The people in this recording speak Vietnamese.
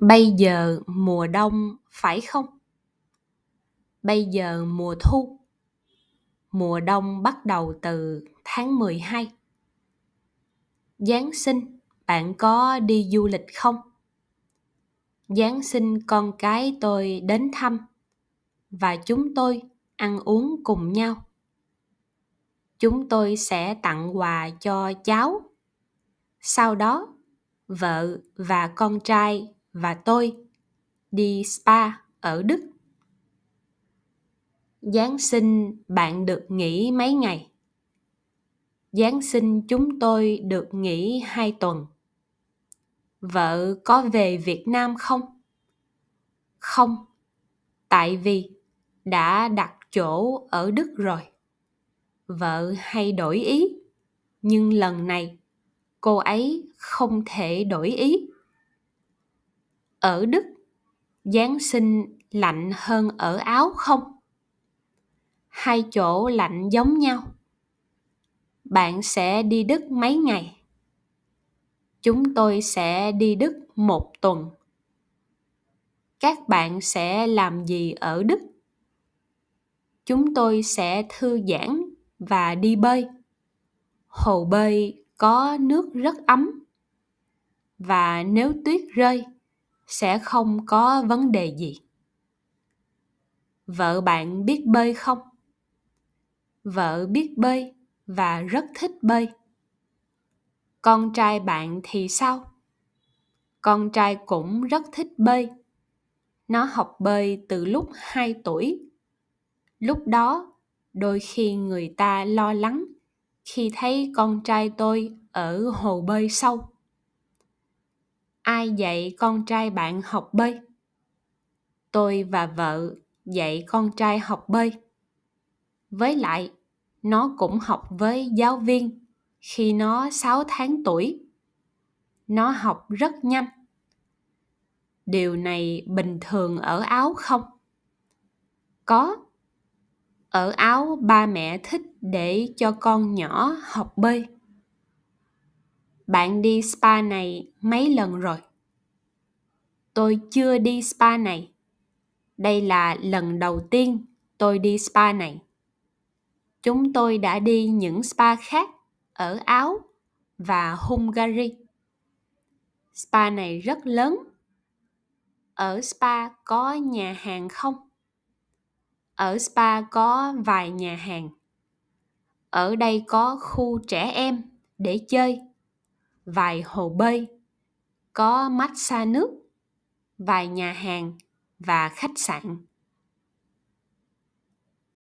Bây giờ mùa đông phải không? Bây giờ mùa thu. Mùa đông bắt đầu từ tháng 12. Giáng sinh, bạn có đi du lịch không? Giáng sinh con cái tôi đến thăm và chúng tôi ăn uống cùng nhau. Chúng tôi sẽ tặng quà cho cháu. Sau đó, vợ và con trai và tôi đi spa ở Đức. Giáng sinh bạn được nghỉ mấy ngày? Giáng sinh chúng tôi được nghỉ hai tuần. Vợ có về Việt Nam không? Không, tại vì đã đặt chỗ ở Đức rồi. Vợ hay đổi ý, nhưng lần này cô ấy không thể đổi ý ở Đức Giáng sinh lạnh hơn ở Áo không? Hai chỗ lạnh giống nhau. Bạn sẽ đi Đức mấy ngày? Chúng tôi sẽ đi Đức một tuần. Các bạn sẽ làm gì ở Đức? Chúng tôi sẽ thư giãn và đi bơi. Hồ bơi có nước rất ấm và nếu tuyết rơi sẽ không có vấn đề gì vợ bạn biết bơi không vợ biết bơi và rất thích bơi con trai bạn thì sao con trai cũng rất thích bơi nó học bơi từ lúc 2 tuổi lúc đó đôi khi người ta lo lắng khi thấy con trai tôi ở hồ bơi sâu ai dạy con trai bạn học bơi tôi và vợ dạy con trai học bơi với lại nó cũng học với giáo viên khi nó 6 tháng tuổi. Nó học rất nhanh. Điều này bình thường ở Áo không? Có. Ở Áo ba mẹ thích để cho con nhỏ học bơi. Bạn đi spa này mấy lần rồi? Tôi chưa đi spa này. Đây là lần đầu tiên tôi đi spa này. Chúng tôi đã đi những spa khác ở Áo và Hungary. Spa này rất lớn. Ở spa có nhà hàng không? Ở spa có vài nhà hàng. Ở đây có khu trẻ em để chơi vài hồ bơi có massage nước vài nhà hàng và khách sạn